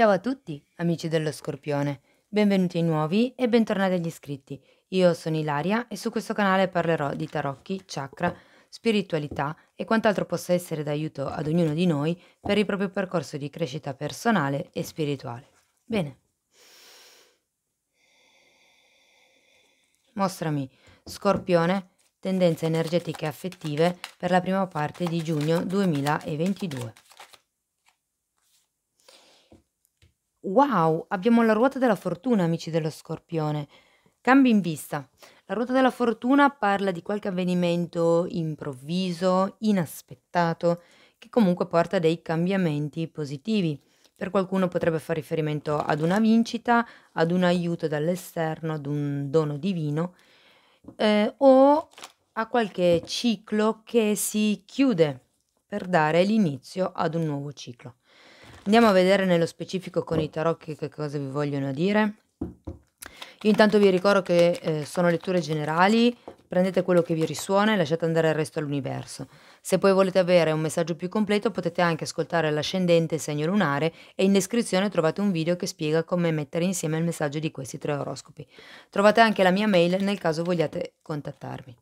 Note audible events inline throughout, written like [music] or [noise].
Ciao a tutti, amici dello Scorpione. Benvenuti ai nuovi e bentornati agli iscritti. Io sono Ilaria e su questo canale parlerò di tarocchi, chakra, spiritualità e quant'altro possa essere d'aiuto ad ognuno di noi per il proprio percorso di crescita personale e spirituale. Bene. Mostrami, Scorpione, tendenze energetiche affettive per la prima parte di giugno 2022. Wow, abbiamo la ruota della fortuna, amici dello Scorpione. Cambi in vista. La ruota della fortuna parla di qualche avvenimento improvviso, inaspettato, che comunque porta dei cambiamenti positivi. Per qualcuno potrebbe fare riferimento ad una vincita, ad un aiuto dall'esterno, ad un dono divino eh, o a qualche ciclo che si chiude per dare l'inizio ad un nuovo ciclo. Andiamo a vedere nello specifico con i tarocchi che cosa vi vogliono dire. Io intanto vi ricordo che eh, sono letture generali, prendete quello che vi risuona e lasciate andare il resto all'universo. Se poi volete avere un messaggio più completo potete anche ascoltare l'ascendente e il segno lunare e in descrizione trovate un video che spiega come mettere insieme il messaggio di questi tre oroscopi. Trovate anche la mia mail nel caso vogliate contattarmi.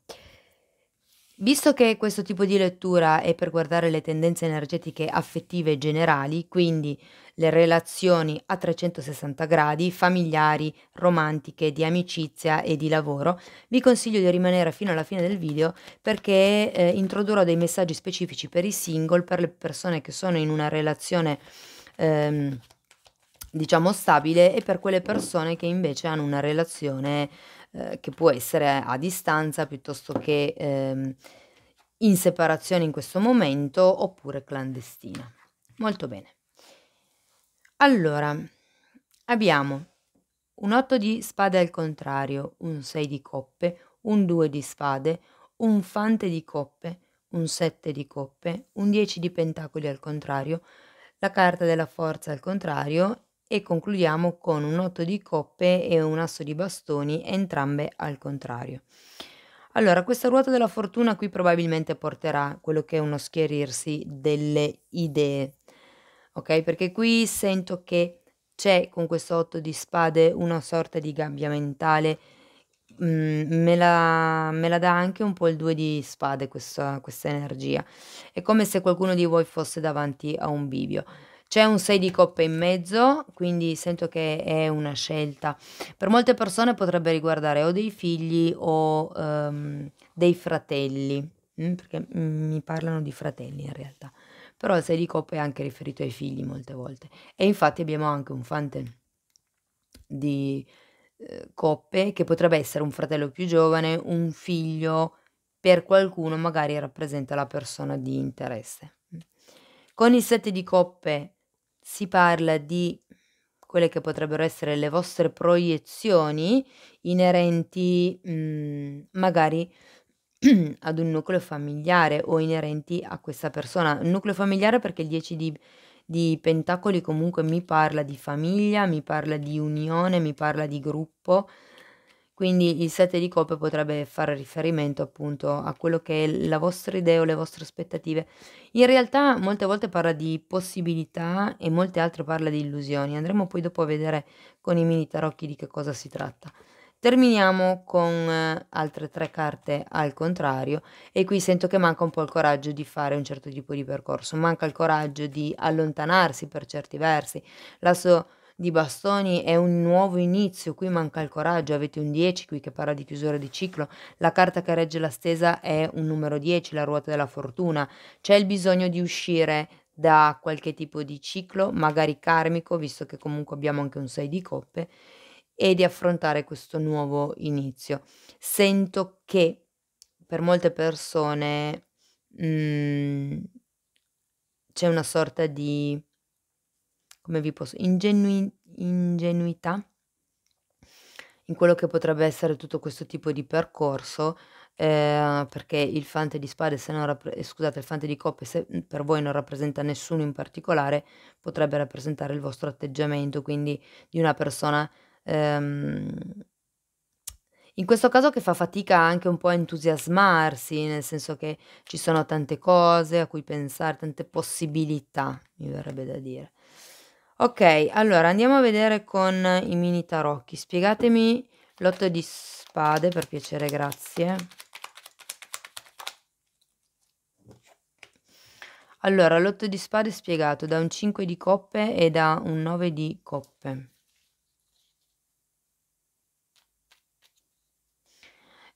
Visto che questo tipo di lettura è per guardare le tendenze energetiche affettive generali, quindi le relazioni a 360 gradi, familiari, romantiche, di amicizia e di lavoro, vi consiglio di rimanere fino alla fine del video perché eh, introdurrò dei messaggi specifici per i single, per le persone che sono in una relazione ehm, diciamo stabile e per quelle persone che invece hanno una relazione eh, che può essere a distanza piuttosto che ehm, in separazione in questo momento oppure clandestina. Molto bene. Allora, abbiamo un 8 di spade al contrario, un 6 di coppe, un 2 di spade, un fante di coppe, un 7 di coppe, un 10 di pentacoli al contrario, la carta della forza al contrario e concludiamo con un otto di coppe e un asso di bastoni, entrambe al contrario. Allora, questa ruota della fortuna qui probabilmente porterà quello che è uno schierirsi delle idee, ok? Perché qui sento che c'è con questo otto di spade una sorta di gabbia mentale, mm, me, la, me, la, dà anche un po' il due di spade questa, questa energia, è come se qualcuno di voi fosse davanti a un bivio. C'è un 6 di coppe in mezzo, quindi sento che è una scelta. Per molte persone potrebbe riguardare o dei figli o um, dei fratelli, mm, perché mm, mi parlano di fratelli in realtà. Però il 6 di coppe è anche riferito ai figli molte volte. E infatti abbiamo anche un fante di eh, coppe che potrebbe essere un fratello più giovane, un figlio per qualcuno magari rappresenta la persona di interesse. Con il 7 di coppe si parla di quelle che potrebbero essere le vostre proiezioni inerenti mh, mm, magari [clears throat] ad un nucleo familiare o inerenti a questa persona. Nucleo familiare perché il 10 di, di Pentacoli comunque mi parla di famiglia, mi parla di unione, mi parla di gruppo, quindi il 7 di coppe potrebbe fare riferimento appunto a quello che è la vostra idea o le vostre aspettative. In realtà molte volte parla di possibilità e molte altre parla di illusioni. Andremo poi dopo a vedere con i mini tarocchi di che cosa si tratta. Terminiamo con eh, altre tre carte al contrario e qui sento che manca un po' il coraggio di fare un certo tipo di percorso, manca il coraggio di allontanarsi per certi versi. L'asso di bastoni è un nuovo inizio, qui manca il coraggio, avete un 10 qui che parla di chiusura di ciclo, la carta che regge la stesa è un numero 10, la ruota della fortuna, c'è il bisogno di uscire da qualche tipo di ciclo, magari karmico, visto che comunque abbiamo anche un 6 di coppe, e di affrontare questo nuovo inizio. Sento che per molte persone mh, mm, c'è una sorta di come vi posso, ingenui, ingenuità in quello che potrebbe essere tutto questo tipo di percorso, eh, perché il fante di spade, se non rappre- eh, scusate, il fante di coppe, se mm, per voi non rappresenta nessuno in particolare, potrebbe rappresentare il vostro atteggiamento, quindi di una persona... Ehm, in questo caso che fa fatica anche un po' a entusiasmarsi, nel senso che ci sono tante cose a cui pensare, tante possibilità, mi verrebbe da dire. Ok, allora andiamo a vedere con i mini tarocchi. Spiegatemi l'otto di spade, per piacere, grazie. Allora, l'otto di spade è spiegato da un 5 di coppe e da un 9 di coppe.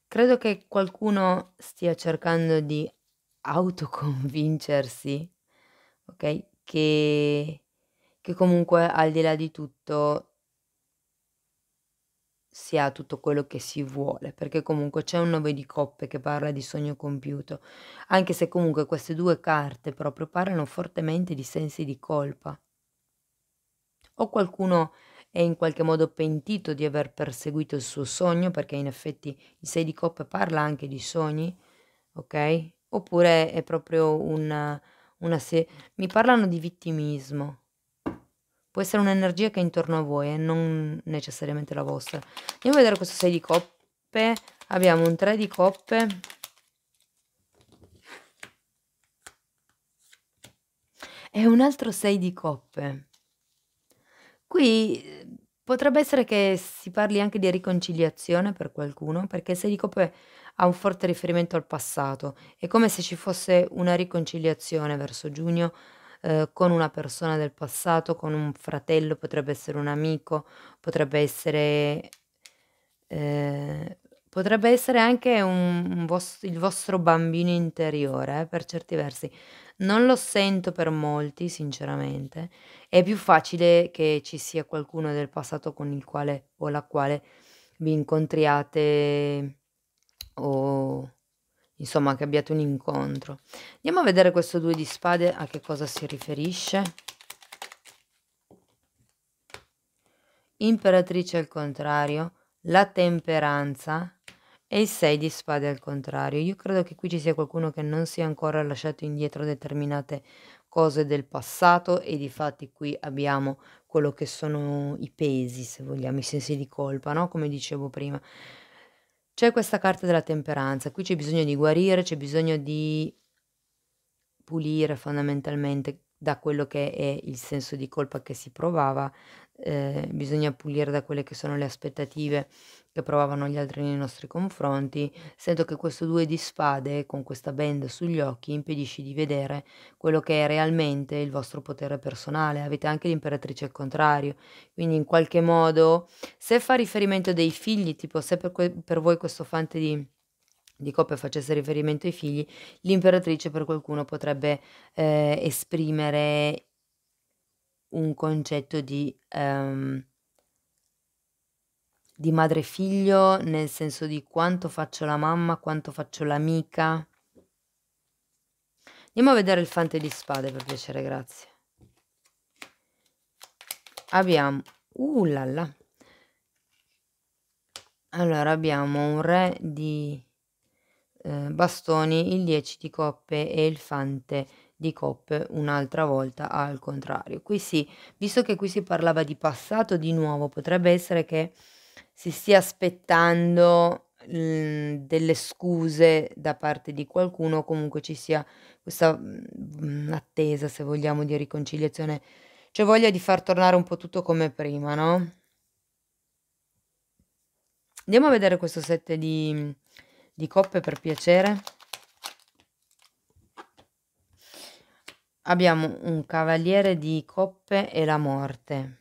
Credo che qualcuno stia cercando di autoconvincersi, ok? Che che comunque al di là di tutto si ha tutto quello che si vuole, perché comunque c'è un 9 di coppe che parla di sogno compiuto, anche se comunque queste due carte proprio parlano fortemente di sensi di colpa. O qualcuno è in qualche modo pentito di aver perseguito il suo sogno, perché in effetti il 6 di coppe parla anche di sogni, ok? Oppure è proprio una, una se- mi parlano di vittimismo, Può essere un'energia che è intorno a voi e eh, non necessariamente la vostra. Andiamo a vedere questo 6 di coppe. Abbiamo un 3 di coppe. E un altro 6 di coppe. Qui eh, potrebbe essere che si parli anche di riconciliazione per qualcuno, perché il 6 di coppe ha un forte riferimento al passato. È come se ci fosse una riconciliazione verso giugno eh, con una persona del passato, con un fratello, potrebbe essere un amico, potrebbe essere, eh, potrebbe essere anche un, un vostro, il vostro bambino interiore, eh, per certi versi. Non lo sento per molti, sinceramente. È più facile che ci sia qualcuno del passato con il quale o la quale vi incontriate o insomma che abbiate un incontro. Andiamo a vedere questo due di spade a che cosa si riferisce. Imperatrice al contrario, la temperanza e il 6 di spade al contrario. Io credo che qui ci sia qualcuno che non si è ancora lasciato indietro determinate cose del passato e di fatti qui abbiamo quello che sono i pesi, se vogliamo, i sensi di colpa, no? Come dicevo prima c'è questa carta della temperanza, qui c'è bisogno di guarire, c'è bisogno di pulire fondamentalmente da quello che è il senso di colpa che si provava, eh, bisogna pulire da quelle che sono le aspettative che provavano gli altri nei nostri confronti, sento che questo due di spade con questa band sugli occhi impedisce di vedere quello che è realmente il vostro potere personale. Avete anche l'imperatrice al contrario, quindi in qualche modo se fa riferimento dei figli, tipo se per, que- per voi questo fante di di coppia facesse riferimento ai figli, l'imperatrice per qualcuno potrebbe eh, esprimere un concetto di um, di madre figlio, nel senso di quanto faccio la mamma, quanto faccio l'amica. Andiamo a vedere il fante di spade per piacere, grazie. Abbiamo... Uh là là. Allora abbiamo un re di eh, bastoni, il 10 di coppe e il fante di coppe un'altra volta al contrario. Qui sì, visto che qui si parlava di passato di nuovo, potrebbe essere che si stia aspettando mhmm, delle scuse da parte di qualcuno, o comunque ci sia questa mh, mhmm, attesa, se vogliamo, di riconciliazione. Cioè voglia di far tornare un po' tutto come prima, no? Andiamo a vedere questo set di, di coppe per piacere. Abbiamo un cavaliere di coppe e la morte.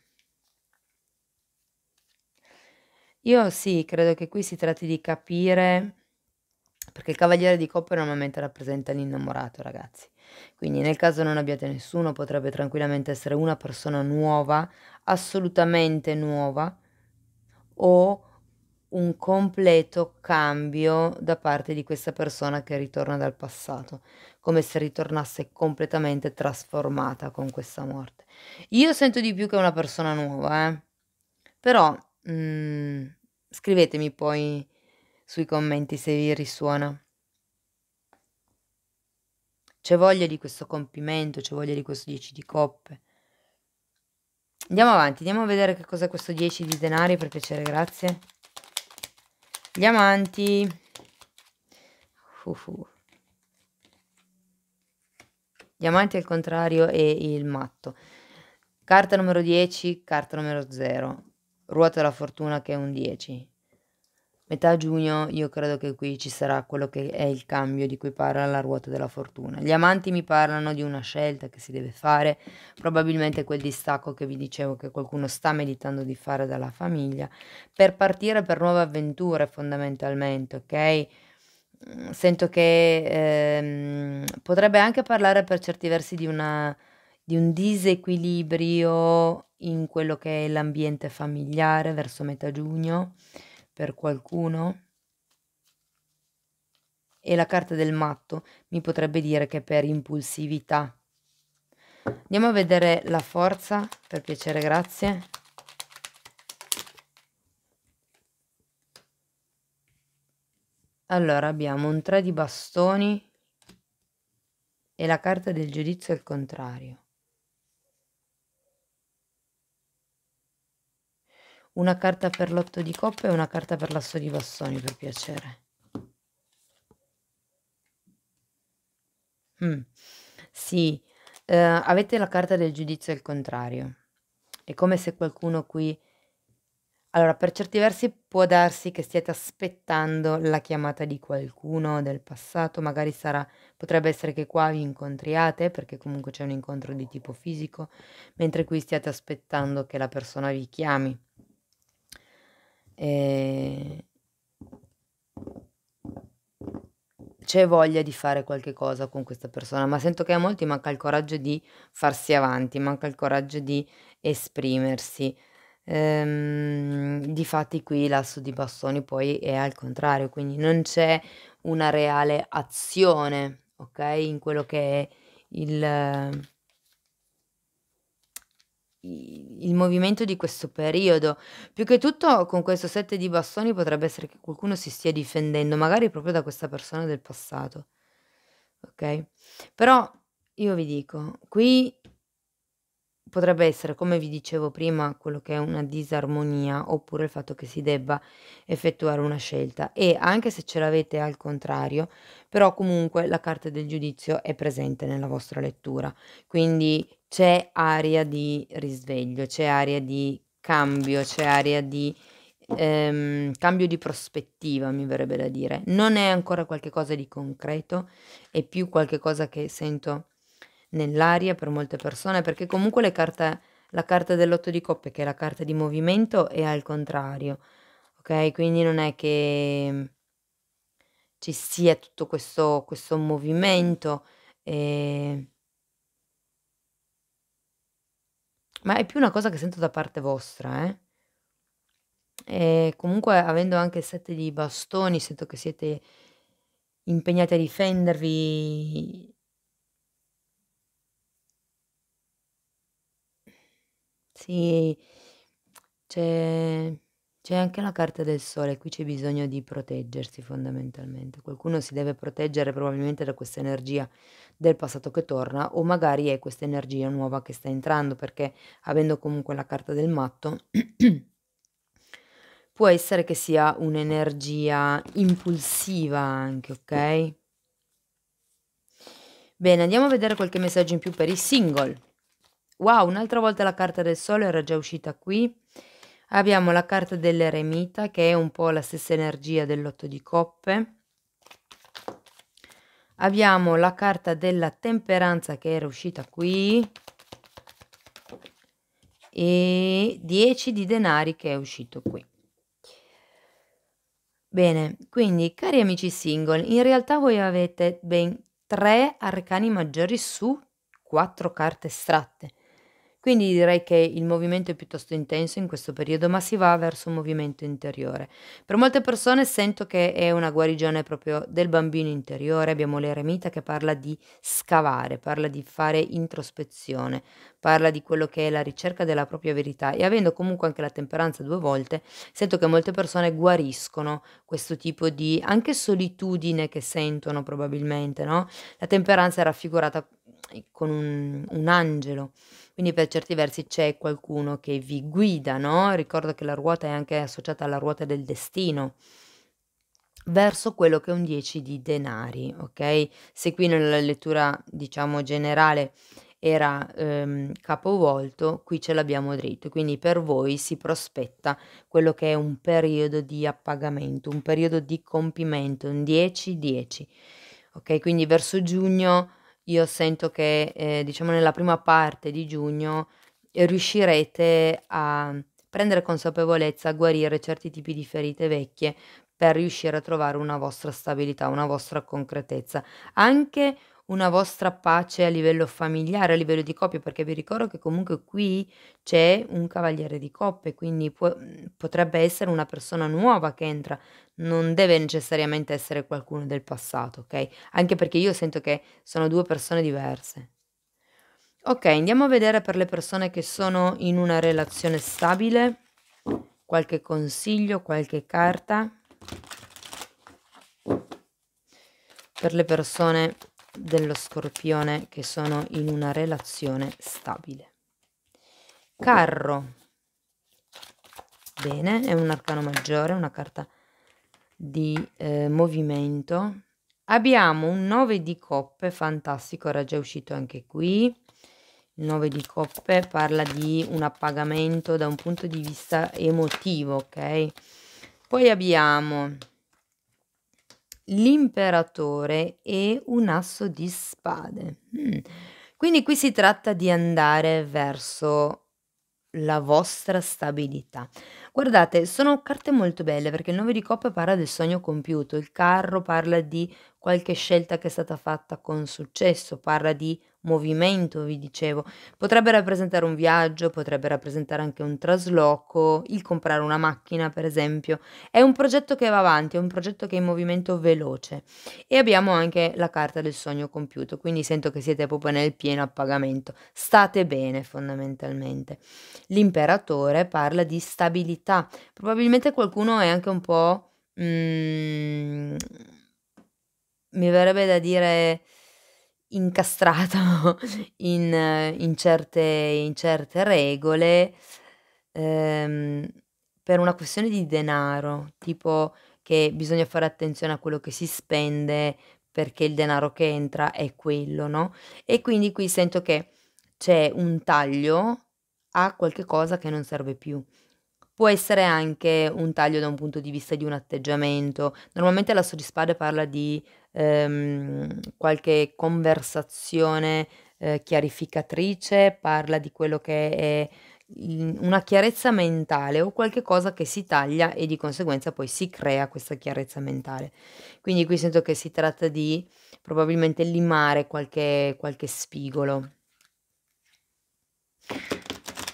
Io sì, credo che qui si tratti di capire, perché il cavaliere di coppe normalmente rappresenta l'innamorato, ragazzi. Quindi nel caso non abbiate nessuno, potrebbe tranquillamente essere una persona nuova, assolutamente nuova, o un completo cambio da parte di questa persona che ritorna dal passato, come se ritornasse completamente trasformata con questa morte. Io sento di più che una persona nuova, eh? però Mm, scrivetemi poi sui commenti se vi risuona. C'è voglia di questo compimento, c'è voglia di questo 10 di coppe. Andiamo avanti, andiamo a vedere che cos'è questo 10 di denari per piacere, grazie. Gli Diamanti. Fufu. Diamanti al contrario e il matto. Carta numero 10, carta numero 0 ruota la fortuna che è un 10. Metà giugno io credo che qui ci sarà quello che è il cambio di cui parla la ruota della fortuna. Gli amanti mi parlano di una scelta che si deve fare, probabilmente quel distacco che vi dicevo che qualcuno sta meditando di fare dalla famiglia, per partire per nuove avventure fondamentalmente, ok? Mm, sento che ehm, potrebbe anche parlare per certi versi di una di un disequilibrio in quello che è l'ambiente familiare verso metà giugno per qualcuno. E la carta del matto mi potrebbe dire che per impulsività. Andiamo a vedere la forza, per piacere, grazie. Allora abbiamo un 3 di bastoni e la carta del giudizio è il contrario. una carta per l'otto di coppe e una carta per l'asso di bastoni, per piacere. Mm. Sì, eh, avete la carta del giudizio al contrario. È come se qualcuno qui... Allora, per certi versi può darsi che stiate aspettando la chiamata di qualcuno del passato, magari sarà, potrebbe essere che qua vi incontriate, perché comunque c'è un incontro di tipo fisico, mentre qui stiate aspettando che la persona vi chiami. Eh, c'è voglia di fare qualche cosa con questa persona, ma sento che a molti manca il coraggio di farsi avanti, manca il coraggio di esprimersi. Ehm, difatti qui l'asso di bastoni poi è al contrario, quindi non c'è una reale azione, ok? In quello che è il il movimento di questo periodo. Più che tutto con questo sette di bastoni potrebbe essere che qualcuno si stia difendendo, magari proprio da questa persona del passato. Ok? Però io vi dico, qui potrebbe essere, come vi dicevo prima, quello che è una disarmonia oppure il fatto che si debba effettuare una scelta e anche se ce l'avete al contrario, però comunque la carta del giudizio è presente nella vostra lettura. Quindi c'è aria di risveglio, c'è aria di cambio, c'è aria di ehm, cambio di prospettiva, mi verrebbe da dire. Non è ancora qualcosa di concreto, è più qualcosa che sento nell'aria per molte persone, perché comunque carte, la carta dell'otto di coppe, che è la carta di movimento, è al contrario, ok? Quindi non è che ci sia tutto questo, questo movimento. E ehm, ma è più una cosa che sento da parte vostra, eh. E comunque avendo anche il set di bastoni, sento che siete impegnati a difendervi. Sì, c'è... C'è anche la carta del sole, qui c'è bisogno di proteggersi fondamentalmente. Qualcuno si deve proteggere probabilmente da questa energia del passato che torna o magari è questa energia nuova che sta entrando perché avendo comunque la carta del matto [clears throat] può essere che sia un'energia impulsiva anche, ok? Bene, andiamo a vedere qualche messaggio in più per i single. Wow, un'altra volta la carta del sole era già uscita qui. Abbiamo la carta dell'eremita che è un po' la stessa energia dell'otto di coppe. Abbiamo la carta della temperanza che era uscita qui e 10 di denari che è uscito qui. Bene, quindi cari amici single, in realtà voi avete ben tre arcani maggiori su quattro carte estratte. Quindi direi che il movimento è piuttosto intenso in questo periodo, ma si va verso un movimento interiore. Per molte persone sento che è una guarigione proprio del bambino interiore. Abbiamo l'eremita che parla di scavare, parla di fare introspezione, parla di quello che è la ricerca della propria verità e avendo comunque anche la temperanza due volte, sento che molte persone guariscono questo tipo di anche solitudine che sentono probabilmente, no? La temperanza è raffigurata con un, un angelo quindi per certi versi c'è qualcuno che vi guida, no? Ricordo che la ruota è anche associata alla ruota del destino verso quello che è un 10 di denari, ok? Se qui nella lettura, diciamo, generale era ehm, capovolto, qui ce l'abbiamo dritto, quindi per voi si prospetta quello che è un periodo di appagamento, un periodo di compimento, un 10-10, ok? Quindi verso giugno io sento che eh, diciamo nella prima parte di giugno eh, riuscirete a prendere consapevolezza, a guarire certi tipi di ferite vecchie per riuscire a trovare una vostra stabilità, una vostra concretezza, anche una vostra pace a livello familiare, a livello di coppia, perché vi ricordo che comunque qui c'è un cavaliere di coppe, quindi può, potrebbe essere una persona nuova che entra, non deve necessariamente essere qualcuno del passato, ok? Anche perché io sento che sono due persone diverse. Ok, andiamo a vedere per le persone che sono in una relazione stabile, qualche consiglio, qualche carta. Per le persone dello scorpione che sono in una relazione stabile. Carro. Bene, è un arcano maggiore, una carta di eh, movimento. Abbiamo un 9 di coppe, fantastico, era già uscito anche qui. 9 di coppe parla di un appagamento da un punto di vista emotivo, ok? Poi abbiamo l'imperatore e un asso di spade. Mm. Quindi qui si tratta di andare verso la vostra stabilità. Guardate, sono carte molto belle perché il 9 di coppe parla del sogno compiuto, il carro parla di qualche scelta che è stata fatta con successo, parla di movimento, vi dicevo. Potrebbe rappresentare un viaggio, potrebbe rappresentare anche un trasloco, il comprare una macchina, per esempio. È un progetto che va avanti, è un progetto che è in movimento veloce. E abbiamo anche la carta del sogno compiuto, quindi sento che siete proprio nel pieno appagamento. State bene, fondamentalmente. L'imperatore parla di stabilità. Probabilmente qualcuno è anche un po'... Mm, mi verrebbe da dire incastrato [laughs] in, in, certe, in certe, regole ehm, per una questione di denaro, tipo che bisogna fare attenzione a quello che si spende perché il denaro che entra è quello, no? E quindi qui sento che c'è un taglio a qualche cosa che non serve più. Può essere anche un taglio da un punto di vista di un atteggiamento. Normalmente la Sodispada parla di ehm, qualche conversazione eh, chiarificatrice, parla di quello che è una chiarezza mentale o qualche cosa che si taglia e di conseguenza poi si crea questa chiarezza mentale. Quindi qui sento che si tratta di probabilmente limare qualche, qualche spigolo.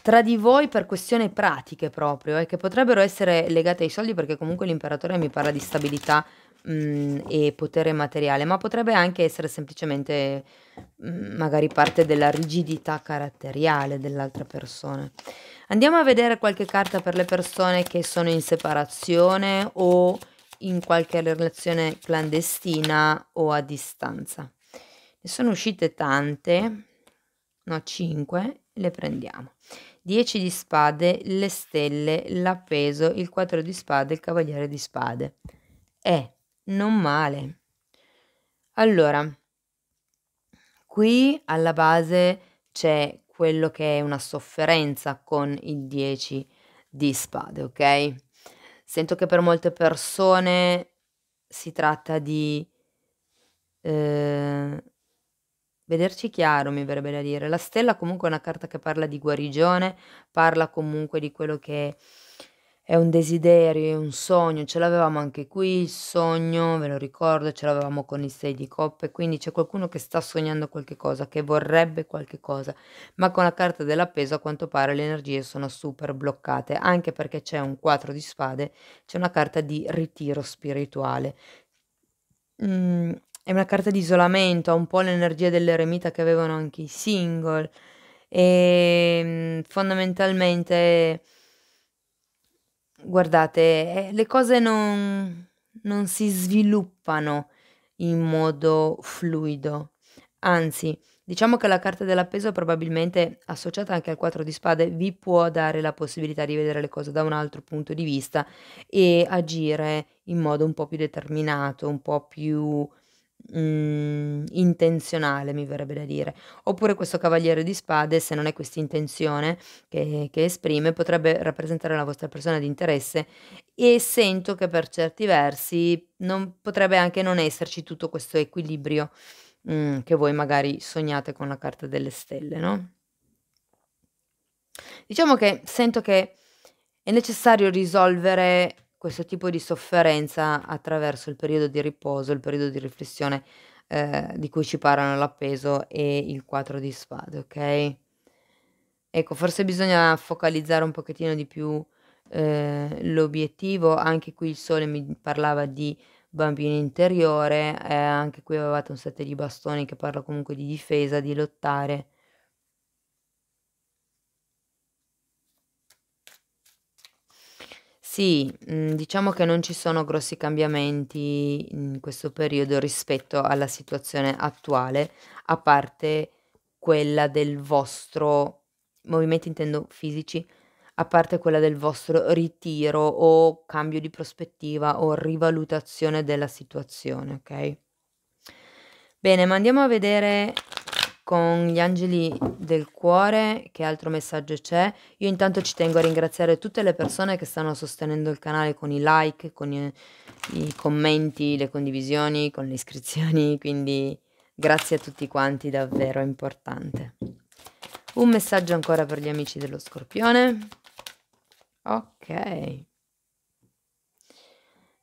Tra di voi per questioni pratiche proprio, eh, che potrebbero essere legate ai soldi perché comunque l'imperatore mi parla di stabilità mh, mm, e potere materiale, ma potrebbe anche essere semplicemente mh, mm, magari parte della rigidità caratteriale dell'altra persona. Andiamo a vedere qualche carta per le persone che sono in separazione o in qualche relazione clandestina o a distanza. Ne sono uscite tante, no 5, le prendiamo. 10 di spade, le stelle, l'appeso, il 4 di spade, il cavaliere di spade. E non male. Allora, qui alla base c'è quello che è una sofferenza con il 10 di spade, ok? Sento che per molte persone si tratta di eh, vederci chiaro, mi verrebbe da dire. La stella comunque è una carta che parla di guarigione, parla comunque di quello che... È è un desiderio, è un sogno, ce l'avevamo anche qui il sogno, ve lo ricordo, ce l'avevamo con i sei di coppe, quindi c'è qualcuno che sta sognando qualche cosa, che vorrebbe qualche cosa, ma con la carta dell'appeso a quanto pare le energie sono super bloccate, anche perché c'è un 4 di spade, c'è una carta di ritiro spirituale. Mm, è una carta di isolamento, ha un po' l'energia dell'eremita che avevano anche i single e ehm, fondamentalmente Guardate, eh, le cose non, non si sviluppano in modo fluido, anzi, Diciamo che la carta dell'appeso probabilmente associata anche al 4 di spade vi può dare la possibilità di vedere le cose da un altro punto di vista e agire in modo un po' più determinato, un po' più mh, mm, intenzionale, mi verrebbe da dire. Oppure questo cavaliere di spade, se non è questa intenzione che, che esprime, potrebbe rappresentare la vostra persona di interesse e sento che per certi versi non, potrebbe anche non esserci tutto questo equilibrio mh, mm, che voi magari sognate con la carta delle stelle, no? Diciamo che sento che è necessario risolvere questo tipo di sofferenza attraverso il periodo di riposo, il periodo di riflessione eh, di cui ci parlano l'appeso e il 4 di spade, ok? Ecco, forse bisogna focalizzare un pochettino di più eh, l'obiettivo, anche qui il sole mi parlava di bambino interiore, eh, anche qui avevate un set di bastoni che parla comunque di difesa, di lottare, Sì, mm, diciamo che non ci sono grossi cambiamenti in questo periodo rispetto alla situazione attuale, a parte quella del vostro movimenti intendo fisici, a parte quella del vostro ritiro o cambio di prospettiva o rivalutazione della situazione, ok? Bene, ma andiamo a vedere con gli angeli del cuore, che altro messaggio c'è? Io intanto ci tengo a ringraziare tutte le persone che stanno sostenendo il canale con i like, con i, i commenti, le condivisioni, con le iscrizioni, [laughs] quindi grazie a tutti quanti, davvero importante. Un messaggio ancora per gli amici dello scorpione. Ok.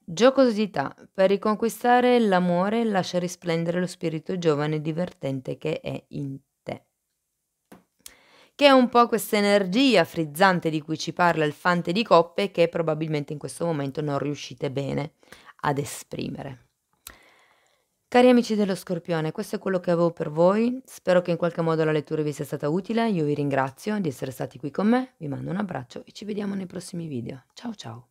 Giocosità per riconquistare l'amore lascia risplendere lo spirito giovane e divertente che è in te. Che è un po' questa energia frizzante di cui ci parla il fante di coppe che probabilmente in questo momento non riuscite bene ad esprimere. Cari amici dello Scorpione, questo è quello che avevo per voi. Spero che in qualche modo la lettura vi sia stata utile. Io vi ringrazio di essere stati qui con me, vi mando un abbraccio e ci vediamo nei prossimi video. Ciao ciao!